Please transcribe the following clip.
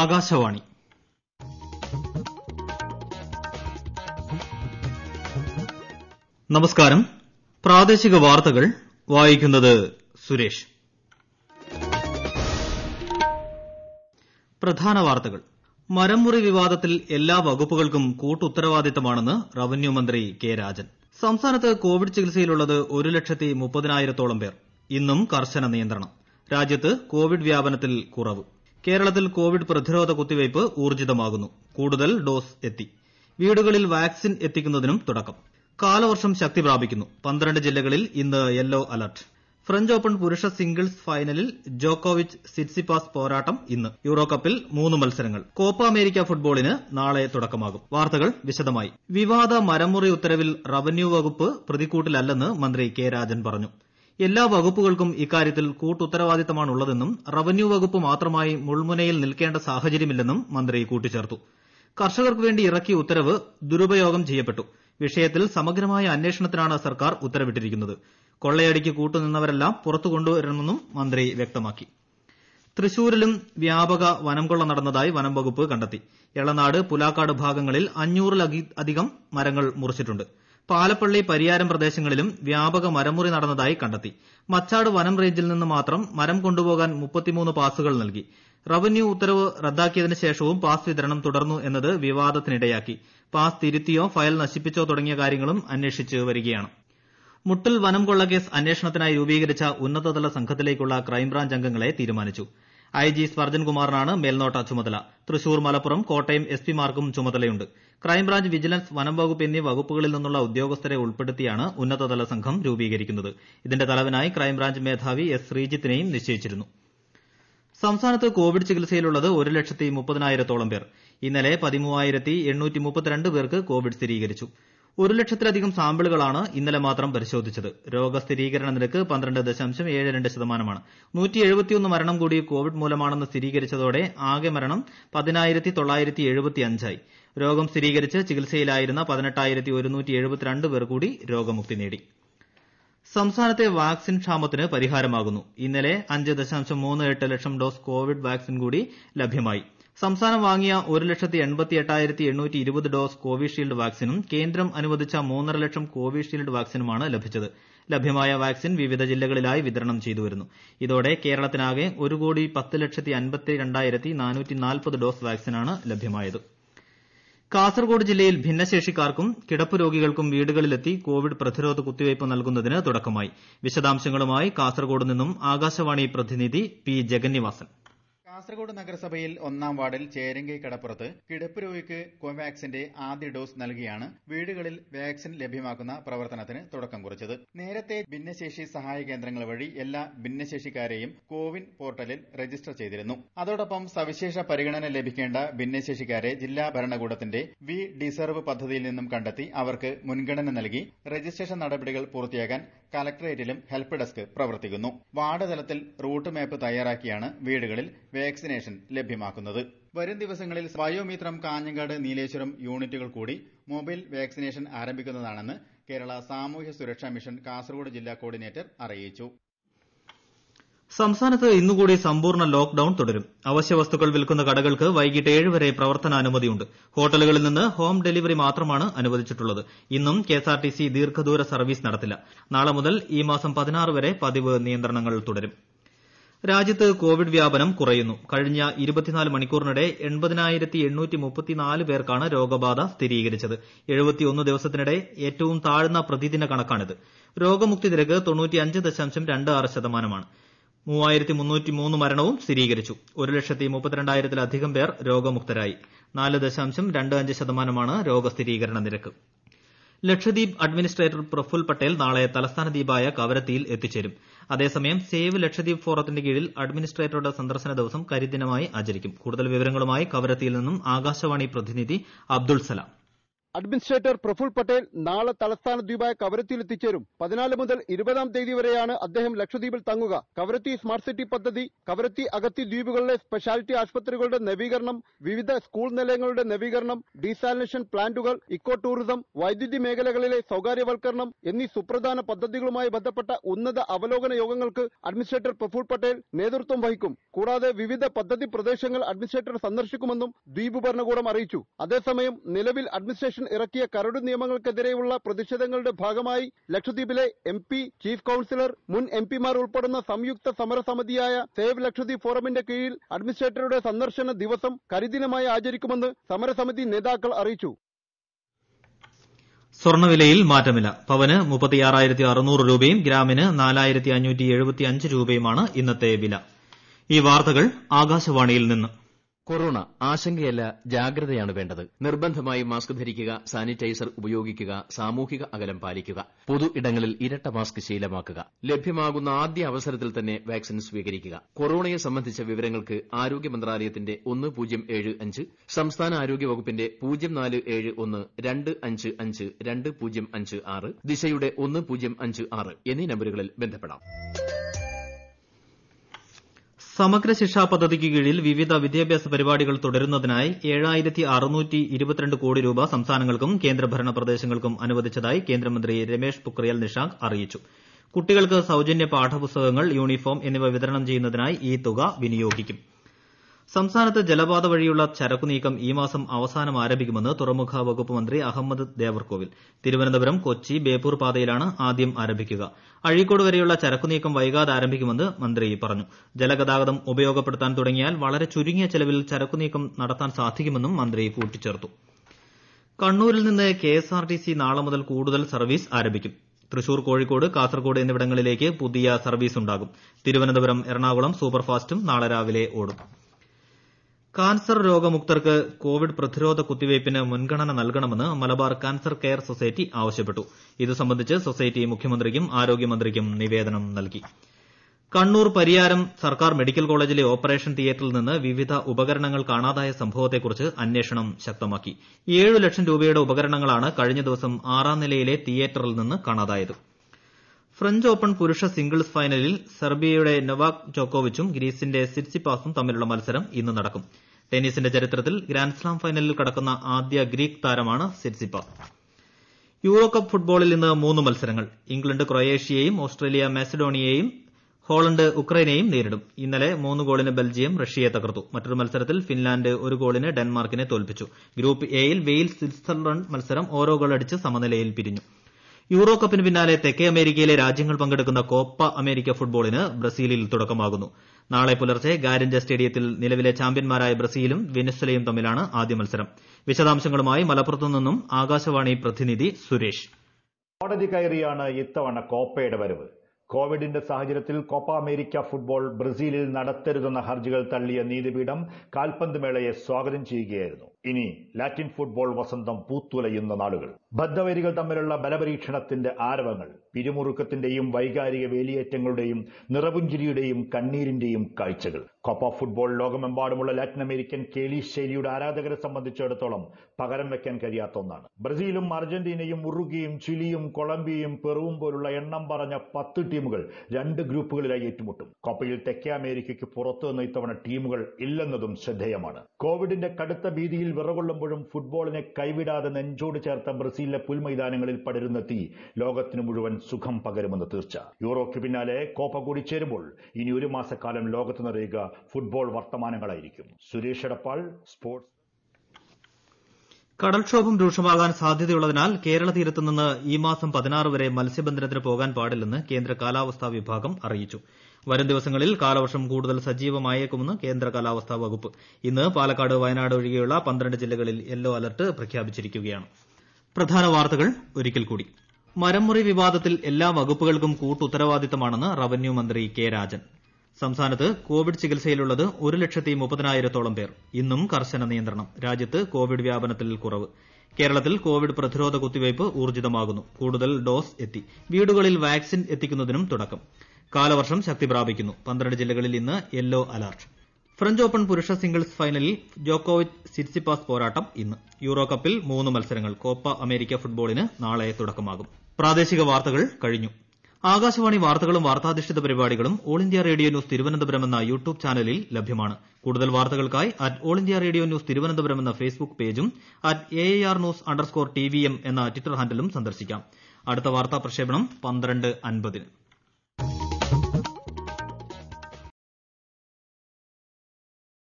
ആകാശവാണി നമസ്കാരം പ്രാദേശിക വാർത്തകൾ വായിക്കുന്നത് സുരേഷ് പ്രധാന വാർത്തകൾ മരംമുറി വിവാദത്തിൽ എല്ലാ വകുപ്പുകൾക്കും കൂട്ടുത്തരവാദിത്തമാണെന്ന് റവന്യൂ മന്ത്രി കെ രാജൻ സംസ്ഥാനത്ത് കോവിഡ് ചികിത്സയിലുള്ളത് ഒരു ലക്ഷത്തി മുപ്പതിനായിരത്തോളം പേർ ഇന്നും കർശന നിയന്ത്രണം രാജ്യത്ത് കോവിഡ് വ്യാപനത്തിൽ കുറവ് കേരളത്തിൽ കോവിഡ് പ്രതിരോധ കുത്തിവയ്പ്പ് ഊർജ്ജിതമാകുന്നു കൂടുതൽ ഡോസ് എത്തി വീടുകളിൽ വാക്സിൻ എത്തിക്കുന്നതിനും തുടക്കം കാലവർഷം ശക്തി പ്രാപിക്കുന്നു പന്ത്രണ്ട് ജില്ലകളിൽ ഇന്ന് യെല്ലോ അലർട്ട് ഫ്രഞ്ച് ഓപ്പൺ പുരുഷ സിംഗിൾസ് ഫൈനലിൽ ജോക്കോവിച്ച് സിറ്റ്സിപാസ് പോരാട്ടം ഇന്ന് യൂറോകപ്പിൽ മൂന്ന് മത്സരങ്ങൾ കോപ്പ അമേരിക്ക ഫുട്ബോളിന് നാളെ തുടക്കമാകും വാർത്തകൾ വിശദമായി വിവാദ മരമുറി ഉത്തരവിൽ റവന്യൂ വകുപ്പ് പ്രതിക്കൂട്ടിലല്ലെന്ന് മന്ത്രി കെ രാജൻ പറഞ്ഞു എല്ലാ വകുപ്പുകൾക്കും ഇക്കാര്യത്തിൽ കൂട്ടുത്തരവാദിത്തമാണുള്ളതെന്നും റവന്യൂ വകുപ്പ് മാത്രമായി മുൾമുനയിൽ നിൽക്കേണ്ട സാഹചര്യമില്ലെന്നും മന്ത്രി കൂട്ടിച്ചേർത്തു കർഷകർക്ക് വേണ്ടി ഇറക്കിയ ഉത്തരവ് ദുരുപയോഗം ചെയ്യപ്പെട്ടു വിഷയത്തിൽ സമഗ്രമായ അന്വേഷണത്തിനാണ് സർക്കാർ ഉത്തരവിട്ടിരിക്കുന്നത് കൊള്ളയടിക്ക് കൂട്ടുനിന്നവരെല്ലാം പുറത്തു കൊണ്ടുവരണമെന്നും മന്ത്രി വ്യക്തമാക്കി തൃശൂരിലും വ്യാപക വനംകൊള്ള നടന്നതായി വനംവകുപ്പ് കണ്ടെത്തി എളനാട് പുലാക്കാട് ഭാഗങ്ങളിൽ അഞ്ഞൂറിലധികം മരങ്ങൾ മുറിച്ചിട്ടു ് പാലപ്പള്ളി പരിയാരം പ്രദേശങ്ങളിലും വ്യാപക മരംമുറി നടന്നതായി കണ്ടെത്തി മച്ചാട് വനം റേഞ്ചിൽ നിന്ന് മാത്രം മരം കൊണ്ടുപോകാൻ പാസുകൾ നൽകി റവന്യൂ ഉത്തരവ് റദ്ദാക്കിയതിന് ശേഷവും പാസ് വിതരണം തുടർന്നു എന്നത് വിവാദത്തിനിടയാക്കി പാസ് തിരുത്തിയോ ഫയൽ നശിപ്പിച്ചോ തുടങ്ങിയ കാര്യങ്ങളും അന്വേഷിച്ച് വരികയാണ് മുട്ടൽ വനം കൊള്ളക്കേസ് അന്വേഷണത്തിനായി രൂപീകരിച്ച ഉന്നതതല സംഘത്തിലേക്കുള്ള ക്രൈംബ്രാഞ്ച് അംഗങ്ങളെ തീരുമാനിച്ചു ഐ ജി സ്വർജൻ കുമാറിനാണ് മേൽനോട്ട ചുമതല തൃശൂർ മലപ്പുറം കോട്ടയം എസ് പിമാർക്കും ചുമതലയുണ്ട് ക്രൈംബ്രാഞ്ച് വിജിലൻസ് വനംവകുപ്പ് എന്നീ വകുപ്പുകളിൽ നിന്നുള്ള ഉദ്യോഗസ്ഥരെ ഉൾപ്പെടുത്തിയാണ് ഉന്നതതല സംഘം രൂപീകരിക്കുന്നത് ഇതിന്റെ തലവനായി ക്രൈംബ്രാഞ്ച് മേധാവി എസ് ശ്രീജിത്തിനെയും നിശ്ചയിച്ചിരുന്നു സംസ്ഥാനത്ത് കോവിഡ് ചികിത്സയിലുള്ളത് ഒരു ലക്ഷത്തി മുപ്പതിനായിരത്തോളം പേർ ഇന്നലെ പതിമൂവായിരത്തി എണ്ണൂറ്റി മുപ്പത്തിരണ്ട് പേർക്ക് കോവിഡ് സ്ഥിരീകരിച്ചു ഒരു ലക്ഷത്തിലധികം സാമ്പിളുകളാണ് ഇന്നലെ മാത്രം പരിശോധിച്ചത് രോഗസ്ഥിരീകരണ നിരക്ക് ശതമാനമാണ് മരണം കൂടി കോവിഡ് മൂലമാണെന്ന് സ്ഥിരീകരിച്ചതോടെ ആകെ മരണം രോഗം സ്ഥിരീകരിച്ച് ചികിത്സയിലായിരുന്ന പേർ കൂടി രോഗമുക്തി നേടി സംസ്ഥാനത്തെ വാക്സിൻ ക്ഷാമത്തിന് പരിഹാരമാകുന്നു ഇന്നലെ അഞ്ച് ദശാംശം മൂന്ന് എട്ട് ലക്ഷം ഡോസ് കോവിഡ് വാക്സിൻ കൂടി ലഭ്യമായി സംസ്ഥാനം വാങ്ങിയ ഒരു ലക്ഷത്തി എൺപത്തി എട്ടായിരത്തി എണ്ണൂറ്റി ഇരുപത് ഡോസ് കോവിഷീൽഡ് വാക്സിനും കേന്ദ്രം അനുവദിച്ച മൂന്നര ലക്ഷം കോവിഷീൽഡ് വാക്സിനുമാണ് ലഭിച്ചത് ലഭ്യമായ വാക്സിൻ വിവിധ ജില്ലകളിലായി വിതരണം ചെയ്തുവരുന്നു ഇതോടെ കേരളത്തിനാകെ ഒരു കോടി പത്ത് ലക്ഷത്തി അൻപത്തി രണ്ടായിരത്തി നാനൂറ്റി നാൽപ്പത് ഡോസ് വാക്സിനാണ് ലഭ്യമായത് കാസർകോട് ജില്ലയിൽ ഭിന്നശേഷിക്കാർക്കും കിടപ്പ് രോഗികൾക്കും വീടുകളിലെത്തി കോവിഡ് പ്രതിരോധ കുത്തിവയ്പ് നൽകുന്നതിന് തുടക്കമായി വിശദാംശങ്ങളുമായി കാസർകോട് നിന്നും ആകാശവാണി പ്രതിനിധി പി ജഗന്നിവാസൻ കാസർഗോഡ് നഗരസഭയിൽ ഒന്നാം വാർഡിൽ ചേരങ്കൈ കടപ്പുറത്ത് കിടപ്പ് രോഗിക്ക് കോവാക്സിന്റെ ആദ്യ ഡോസ് നൽകിയാണ് വീടുകളിൽ വാക്സിൻ ലഭ്യമാക്കുന്ന പ്രവർത്തനത്തിന് തുടക്കം കുറിച്ചത് നേരത്തെ ഭിന്നശേഷി സഹായ കേന്ദ്രങ്ങൾ വഴി എല്ലാ ഭിന്നശേഷിക്കാരെയും കോവിൻ പോർട്ടലിൽ രജിസ്റ്റർ ചെയ്തിരുന്നു അതോടൊപ്പം സവിശേഷ പരിഗണന ലഭിക്കേണ്ട ഭിന്നശേഷിക്കാരെ ജില്ലാ ഭരണകൂടത്തിന്റെ വി ഡിസർവ് പദ്ധതിയിൽ നിന്നും കണ്ടെത്തി അവർക്ക് മുൻഗണന നൽകി രജിസ്ട്രേഷൻ നടപടികൾ പൂർത്തിയാക്കാൻ കലക്ടറേറ്റിലും ഹെൽപ്പ് ഡെസ്ക് പ്രവർത്തിക്കുന്നു വാർഡ് തലത്തിൽ റൂട്ട് മാപ്പ് തയ്യാറാക്കിയാണ് വീടുകളിൽ വാക്സിനേഷൻ ലഭ്യമാക്കുന്നത് വരും ദിവസങ്ങളിൽ വയോമിത്രം കാഞ്ഞങ്ങാട് നീലേശ്വരം യൂണിറ്റുകൾ കൂടി മൊബൈൽ വാക്സിനേഷൻ ആരംഭിക്കുന്നതാണെന്ന് കേരള സാമൂഹ്യ സുരക്ഷാ മിഷൻ കാസർഗോഡ് ജില്ലാ കോർഡിനേറ്റർ അറിയിച്ചു സംസ്ഥാനത്ത് ഇന്നുകൂടി സമ്പൂർണ്ണ ലോക്ഡൌൺ തുടരും വസ്തുക്കൾ വിൽക്കുന്ന കടകൾക്ക് വൈകിട്ട് ഏഴ് വരെ പ്രവർത്തനാനുമതിയുണ്ട് ഹോട്ടലുകളിൽ നിന്ന് ഹോം ഡെലിവറി മാത്രമാണ് അനുവദിച്ചിട്ടുള്ളത് ഇന്നും കെഎസ്ആർടിസി ദീർഘദൂര സർവീസ് നടത്തില്ല നാളെ മുതൽ ഈ മാസം പതിനാറ് വരെ പതിവ് നിയന്ത്രണങ്ങൾ തുടരും രാജ്യത്ത് കോവിഡ് വ്യാപനം കുറയുന്നു കഴിഞ്ഞ മണിക്കൂറിനിടെ പേർക്കാണ് രോഗബാധ സ്ഥിരീകരിച്ചത് ദിവസത്തിനിടെ ഏറ്റവും താഴ്ന്ന പ്രതിദിന കണക്കാണിത് രോഗമുക്തി നിരക്ക് മരണവും സ്ഥിരീകരിച്ചു ഒരു ലക്ഷത്തി മുപ്പത്തിരണ്ടായിരത്തിലധികം പേർ രോഗമുക്തരായി നാല് ദശാംശം രണ്ട് അഞ്ച് ശതമാനമാണ് രോഗസ്ഥിരീകരണ നിരക്ക് ലക്ഷദ്വീപ് അഡ്മിനിസ്ട്രേറ്റർ പ്രഫുൽ പട്ടേൽ നാളെ തലസ്ഥാന ദ്വീപായ കവരത്തിയിൽ എത്തിച്ചേരും അതേസമയം സേവ് ലക്ഷദ്വീപ് ഫോറത്തിന്റെ കീഴിൽ അഡ്മിനിസ്ട്രേറ്ററുടെ സന്ദർശന ദിവസം കരിദിനമായി ആചരിക്കും കൂടുതൽ വിവരങ്ങളുമായി കവരത്തിയിൽ നിന്നും ആകാശവാണി പ്രതിനിധി അബ്ദുൾ സലാം അഡ്മിനിസ്ട്രേറ്റർ പ്രഫുൽ പട്ടേൽ നാളെ തലസ്ഥാന ദ്വീപായ കവരത്തിയിൽ എത്തിച്ചേരും പതിനാല് മുതൽ ഇരുപതാം തീയതി വരെയാണ് അദ്ദേഹം ലക്ഷദ്വീപിൽ തങ്ങുക കവരത്തി സ്മാർട്ട് സിറ്റി പദ്ധതി കവരത്തി അഗത്തി ദ്വീപുകളിലെ സ്പെഷ്യാലിറ്റി ആശുപത്രികളുടെ നവീകരണം വിവിധ സ്കൂൾ നിലയങ്ങളുടെ നവീകരണം ഡീസാലിനേഷൻ പ്ലാന്റുകൾ ഇക്കോ ടൂറിസം വൈദ്യുതി മേഖലകളിലെ സ്വകാര്യവൽക്കരണം എന്നീ സുപ്രധാന പദ്ധതികളുമായി ബന്ധപ്പെട്ട ഉന്നത അവലോകന യോഗങ്ങൾക്ക് അഡ്മിനിസ്ട്രേറ്റർ പ്രഫുൽ പട്ടേൽ നേതൃത്വം വഹിക്കും കൂടാതെ വിവിധ പദ്ധതി പ്രദേശങ്ങൾ അഡ്മിനിസ്ട്രേറ്റർ സന്ദർശിക്കുമെന്നും ദ്വീപ് ഭരണകൂടം അറിയിച്ചു അതേസമയം നിലവിൽ അഡ്മിനിസ്ട്രേഷൻ ഇറക്കിയ കരട് നിയമങ്ങൾക്കെതിരെയുള്ള പ്രതിഷേധങ്ങളുടെ ഭാഗമായി ലക്ഷദ്വീപിലെ എം പി ചീഫ് കൌൺസിലർ മുൻ എം പിമാർ ഉൾപ്പെടുന്ന സംയുക്ത സമരസമിതിയായ സേവ് ലക്ഷദ്വീപ് ഫോറമിന്റെ കീഴിൽ അഡ്മിനിസ്ട്രേറ്ററുടെ സന്ദർശന ദിവസം കരിദിനമായി ആചരിക്കുമെന്ന് സമരസമിതി നേതാക്കൾ അറിയിച്ചു സ്വർണ്ണവിലയിൽ മാറ്റമില്ല പവന് മുപ്പത്തിയാറായിരത്തി അറുനൂറ് രൂപയും ഗ്രാമിന് നാലായിരത്തി അഞ്ഞൂറ്റി എഴുപത്തിയഞ്ച് രൂപയുമാണ് ഇന്നത്തെ വില ഈ വാർത്തകൾ ആകാശവാണിയിൽ കൊറോണ ആശങ്കയല്ല ജാഗ്രതയാണ് വേണ്ടത് നിർബന്ധമായി മാസ്ക് ധരിക്കുക സാനിറ്റൈസർ ഉപയോഗിക്കുക സാമൂഹിക അകലം പാലിക്കുക പൊതു ഇടങ്ങളിൽ ഇരട്ട മാസ്ക് ശീലമാക്കുക ലഭ്യമാകുന്ന ആദ്യ അവസരത്തിൽ തന്നെ വാക്സിൻ സ്വീകരിക്കുക കൊറോണയെ സംബന്ധിച്ച വിവരങ്ങൾക്ക് ആരോഗ്യ മന്ത്രാലയത്തിന്റെ സംസ്ഥാന ആരോഗ്യ വകുപ്പിന്റെ ദിശയുടെ എന്നീ നമ്പരുകളിൽ ബന്ധപ്പെടാം സമഗ്ര ശിക്ഷാ പദ്ധതിക്ക് കീഴിൽ വിവിധ വിദ്യാഭ്യാസ പരിപാടികൾ തുടരുന്നതിനായി കോടി രൂപ സംസ്ഥാനങ്ങൾക്കും കേന്ദ്രഭരണ പ്രദേശങ്ങൾക്കും അനുവദിച്ചതായി കേന്ദ്രമന്ത്രി രമേഷ് പൊക്രിയാൽ നിഷാങ്ക് അറിയിച്ചു കുട്ടികൾക്ക് സൌജന്യ പാഠപുസ്തകങ്ങൾ യൂണിഫോം എന്നിവ വിതരണം ചെയ്യുന്നതിനായി ഈ തുക വിനിയോഗിക്കും സംസ്ഥാനത്ത് ജലപാത വഴിയുള്ള ചരക്കുനീക്കം ഈ മാസം അവസാനം ആരംഭിക്കുമെന്ന് തുറമുഖ വകുപ്പ് മന്ത്രി അഹമ്മദ് ദേവർകോവിൽ തിരുവനന്തപുരം കൊച്ചി ബേപ്പൂർ പാതയിലാണ് ആദ്യം ആരംഭിക്കുക അഴീക്കോട് വരെയുള്ള ചരക്കുനീക്കം വൈകാതെ ആരംഭിക്കുമെന്ന് മന്ത്രി പറഞ്ഞു ജലഗതാഗതം ഉപയോഗപ്പെടുത്താൻ തുടങ്ങിയാൽ വളരെ ചുരുങ്ങിയ ചെലവിൽ ചരക്കുനീക്കം നടത്താൻ സാധിക്കുമെന്നും മന്ത്രി കൂട്ടിച്ചേർത്തു കണ്ണൂരിൽ നിന്ന് കെഎസ്ആർടിസി നാളെ മുതൽ കൂടുതൽ സർവീസ് ആരംഭിക്കും തൃശൂർ കോഴിക്കോട് കാസർഗോഡ് എന്നിവിടങ്ങളിലേക്ക് പുതിയ സർവീസ് ഉണ്ടാകും തിരുവനന്തപുരം എറണാകുളം സൂപ്പർഫാസ്റ്റും നാളെ രാവിലെ ഓടും കാൻസർ രോഗമുക്തർക്ക് കോവിഡ് പ്രതിരോധ കുത്തിവയ്പ്പിന് മുൻഗണന നൽകണമെന്ന് മലബാർ കാൻസർ കെയർ സൊസൈറ്റി ആവശ്യപ്പെട്ടു ഇത് സംബന്ധിച്ച് സൊസൈറ്റി മുഖ്യമന്ത്രിക്കും ആരോഗ്യമന്ത്രിക്കും നിവേദനം നൽകി കണ്ണൂർ പരിയാരം സർക്കാർ മെഡിക്കൽ കോളേജിലെ ഓപ്പറേഷൻ തിയേറ്ററിൽ നിന്ന് വിവിധ ഉപകരണങ്ങൾ കാണാതായ സംഭവത്തെക്കുറിച്ച് അന്വേഷണം ശക്തമാക്കി ഏഴു ലക്ഷം രൂപയുടെ ഉപകരണങ്ങളാണ് കഴിഞ്ഞ ദിവസം ആറാം നിലയിലെ തിയേറ്ററിൽ നിന്ന് കാണാതായത് ഫ്രഞ്ച് ഓപ്പൺ പുരുഷ സിംഗിൾസ് ഫൈനലിൽ സെർബിയയുടെ നൊവാക് ജോക്കോവിച്ചും ഗ്രീസിന്റെ സിറ്റ്സിപാസും തമ്മിലുള്ള മത്സരം ഇന്ന് നടക്കും ടെന്നീസിന്റെ ചരിത്രത്തിൽ ഗ്രാൻസ്താം ഫൈനലിൽ കടക്കുന്ന ആദ്യ ഗ്രീക്ക് താരമാണ് സിറ്റ്സിപാസ് യൂറോകപ്പ് ഫുട്ബോളിൽ ഇന്ന് മൂന്ന് മത്സരങ്ങൾ ഇംഗ്ലണ്ട് ക്രൊയേഷ്യയെയും ഓസ്ട്രേലിയ മാസിഡോണിയയെയും ഹോളണ്ട് ഉക്രൈനെയും നേരിടും ഇന്നലെ മൂന്ന് ഗോളിന് ബെൽജിയം റഷ്യയെ തകർത്തു മറ്റൊരു മത്സരത്തിൽ ഫിൻലാന്റ് ഒരു ഗോളിന് ഡെൻമാർക്കിനെ തോൽപ്പിച്ചു ഗ്രൂപ്പ് എ യിൽ വെയിൽസ് സ്വിറ്റ്സർലന്റ് മത്സരം ഓരോ ഗോളടിച്ച് സമനിലയിൽ പിരിഞ്ഞു യൂറോകപ്പിന് പിന്നാലെ തെക്കേ അമേരിക്കയിലെ രാജ്യങ്ങൾ പങ്കെടുക്കുന്ന കോപ്പ അമേരിക്ക ഫുട്ബോളിന് ബ്രസീലിൽ തുടക്കമാകുന്നു നാളെ പുലർച്ചെ ഗാരിഞ്ച സ്റ്റേഡിയത്തിൽ നിലവിലെ ചാമ്പ്യൻമാരായ ബ്രസീലും വെനസ്വേലയും തമ്മിലാണ് ആദ്യ മത്സരം വിശദാംശങ്ങളുമായി മലപ്പുറത്തു നിന്നും ആകാശവാണി പ്രതിനിധി സുരേഷ് കോടതി കയറിയാണ് ഇത്തവണ കോപ്പയുടെ വരവ് കോവിഡിന്റെ സാഹചര്യത്തിൽ കോപ്പ അമേരിക്ക ഫുട്ബോൾ ബ്രസീലിൽ നടത്തരുതെന്ന ഹർജികൾ തള്ളിയ നീതിപീഠം കാൽപന്ത് മേളയെ സ്വാഗതം ചെയ്യുകയായിരുന്നു ഇനി ലാറ്റിൻ ഫുട്ബോൾ വസന്തം പൂത്തുലയുന്ന നാളുകൾ ബദ്ധവരികൾ തമ്മിലുള്ള ബലപരീക്ഷണത്തിന്റെ ആരവങ്ങൾ പിരിമുറുക്കത്തിന്റെയും വൈകാരിക വേലിയേറ്റങ്ങളുടെയും നിറപുഞ്ചിരിയുടെയും കണ്ണീരിന്റെയും കാഴ്ചകൾ കോപ്പ ഫുട്ബോൾ ലോകമെമ്പാടുമുള്ള ലാറ്റിൻ അമേരിക്കൻ കേലി ശൈലിയുടെ ആരാധകരെ സംബന്ധിച്ചിടത്തോളം പകരം വയ്ക്കാൻ കഴിയാത്ത ഒന്നാണ് ബ്രസീലും അർജന്റീനയും ഉറുഗിയും ചിലിയും കൊളംബിയയും പെറുവും പോലുള്ള എണ്ണം പറഞ്ഞ പത്ത് ടീമുകൾ രണ്ട് ഗ്രൂപ്പുകളിലായി ഏറ്റുമുട്ടും കോപ്പയിൽ തെക്കേ അമേരിക്കയ്ക്ക് പുറത്തു നിന്ന് ഇത്തവണ ടീമുകൾ ഇല്ലെന്നതും ശ്രദ്ധേയമാണ് കോവിഡിന്റെ കടുത്ത ഭീതിയിൽ വിറകൊള്ളുമ്പോഴും ഫുട്ബോളിനെ കൈവിടാതെ നെഞ്ചോട് ചേർത്ത ബ്രസീലിലെ പുൽമൈതാനങ്ങളിൽ പടരുന്ന തീ ലോകത്തിന് മുഴുവൻ സുഖം പകരുമെന്ന് തീർച്ച യൂറോയ്ക്ക് പിന്നാലെ കോപ്പ കൂടി ചേരുമ്പോൾ ഇനി ഒരു മാസക്കാലം ലോകത്ത് നിറയുക ഫുട്ബോൾ വർത്തമാനങ്ങളായിരിക്കും സുരേഷ് എടപ്പാൾ സ്പോർട്സ് കടൽക്ഷോഭം രൂക്ഷമാകാൻ സാധ്യതയുള്ളതിനാൽ കേരള തീരത്തുനിന്ന് ഈ മാസം പതിനാറ് വരെ മത്സ്യബന്ധനത്തിന് പോകാൻ പാടില്ലെന്ന് കേന്ദ്ര കാലാവസ്ഥാ വിഭാഗം അറിയിച്ചു വരും ദിവസങ്ങളിൽ കാലവർഷം കൂടുതൽ സജീവമായേക്കുമെന്ന് കേന്ദ്ര കാലാവസ്ഥാ വകുപ്പ് ഇന്ന് പാലക്കാട് വയനാട് ഒഴികെയുള്ള പന്ത്രണ്ട് ജില്ലകളിൽ യെല്ലോ അലർട്ട് പ്രഖ്യാപിച്ചിരിക്കുകയാണ് കൂടി മരംമുറി വിവാദത്തിൽ എല്ലാ വകുപ്പുകൾക്കും കൂട്ടുത്തരവാദിത്തമാണെന്ന് റവന്യൂ മന്ത്രി കെ രാജൻ സംസ്ഥാനത്ത് കോവിഡ് ചികിത്സയിലുള്ളത് ഒരു ലക്ഷത്തി മുപ്പതിനായിരത്തോളം പേർ ഇന്നും കർശന നിയന്ത്രണം രാജ്യത്ത് കോവിഡ് വ്യാപനത്തിൽ കുറവ് കേരളത്തിൽ കോവിഡ് പ്രതിരോധ കുത്തിവയ്പ് ഊർജ്ജിതമാകുന്നു കൂടുതൽ ഡോസ് എത്തി വീടുകളിൽ വാക്സിൻ എത്തിക്കുന്നതിനും തുടക്കം കാലവർഷം ശക്തി പ്രാപിക്കുന്നു പന്ത്രണ്ട് ജില്ലകളിൽ ഇന്ന് യെല്ലോ അലർട്ട് ഫ്രഞ്ച് ഓപ്പൺ പുരുഷ സിംഗിൾസ് ഫൈനലിൽ ജോക്കോവിച്ച് സിറ്റ്സിപാസ് പോരാട്ടം ഇന്ന് യൂറോ കപ്പിൽ മൂന്ന് മത്സരങ്ങൾ കോപ്പ അമേരിക്ക ഫുട്ബോളിന് നാളെ തുടക്കമാകും പ്രാദേശിക വാർത്തകൾ കഴിഞ്ഞു ആകാശവാണി വാർത്തകളും വാർത്താധിഷ്ഠിത പരിപാടികളും All India Radio news Thiruvananthapuram എന്ന യൂട്യൂബ് ചാനലിൽ ലഭ്യമാണ് കൂടുതൽ വാർത്തകൾക്കായി at All India Radio news Thiruvananthapuram എന്ന ഫേസ്ബുക്ക് പേജും at A A R news underscore T V M എന്ന ട്വിറ്റർ ഹാൻഡിലും സന്ദർശിക്കാം അടുത്ത വാർത്താ പ്രക്ഷേപണം പന്ത്രണ്ട് അമ്പതിന്